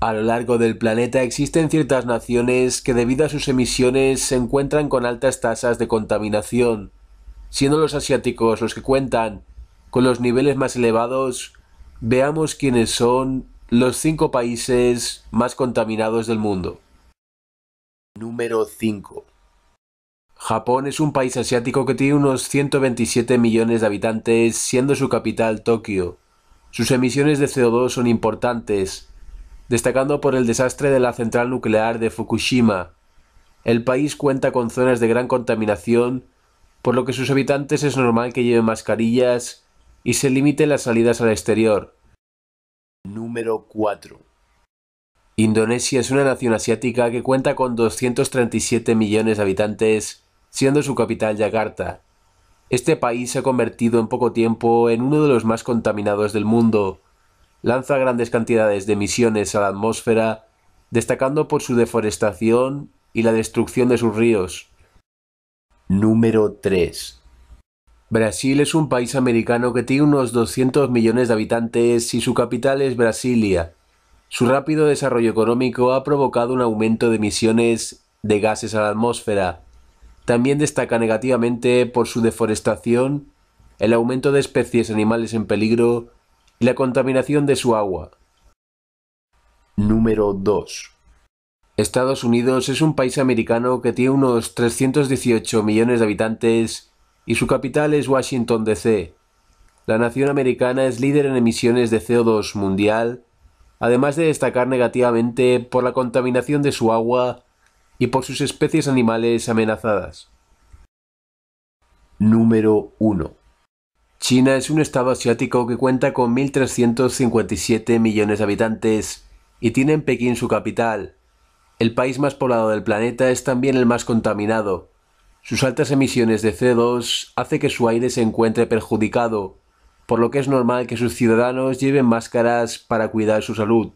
A lo largo del planeta existen ciertas naciones que debido a sus emisiones se encuentran con altas tasas de contaminación, siendo los asiáticos los que cuentan con los niveles más elevados, veamos quiénes son los cinco países más contaminados del mundo. Número 5. Japón es un país asiático que tiene unos 127 millones de habitantes, siendo su capital Tokio. Sus emisiones de CO2 son importantes, destacando por el desastre de la central nuclear de Fukushima. El país cuenta con zonas de gran contaminación, por lo que sus habitantes es normal que lleven mascarillas y se limiten las salidas al exterior. Número 4. Indonesia es una nación asiática que cuenta con 237 millones de habitantes, siendo su capital Yakarta. Este país se ha convertido en poco tiempo en uno de los más contaminados del mundo, lanza grandes cantidades de emisiones a la atmósfera, destacando por su deforestación y la destrucción de sus ríos. Número 3. Brasil es un país americano que tiene unos 200 millones de habitantes y su capital es Brasilia. Su rápido desarrollo económico ha provocado un aumento de emisiones de gases a la atmósfera. También destaca negativamente por su deforestación, el aumento de especies animales en peligro y la contaminación de su agua. Número 2. Estados Unidos es un país americano que tiene unos 318 millones de habitantes y su capital es Washington, D.C. La nación americana es líder en emisiones de CO2 mundial, además de destacar negativamente por la contaminación de su agua y por sus especies animales amenazadas. Número 1. China es un estado asiático que cuenta con 1.357 millones de habitantes y tiene en Pekín su capital. El país más poblado del planeta es también el más contaminado. Sus altas emisiones de CO2 hace que su aire se encuentre perjudicado, por lo que es normal que sus ciudadanos lleven máscaras para cuidar su salud.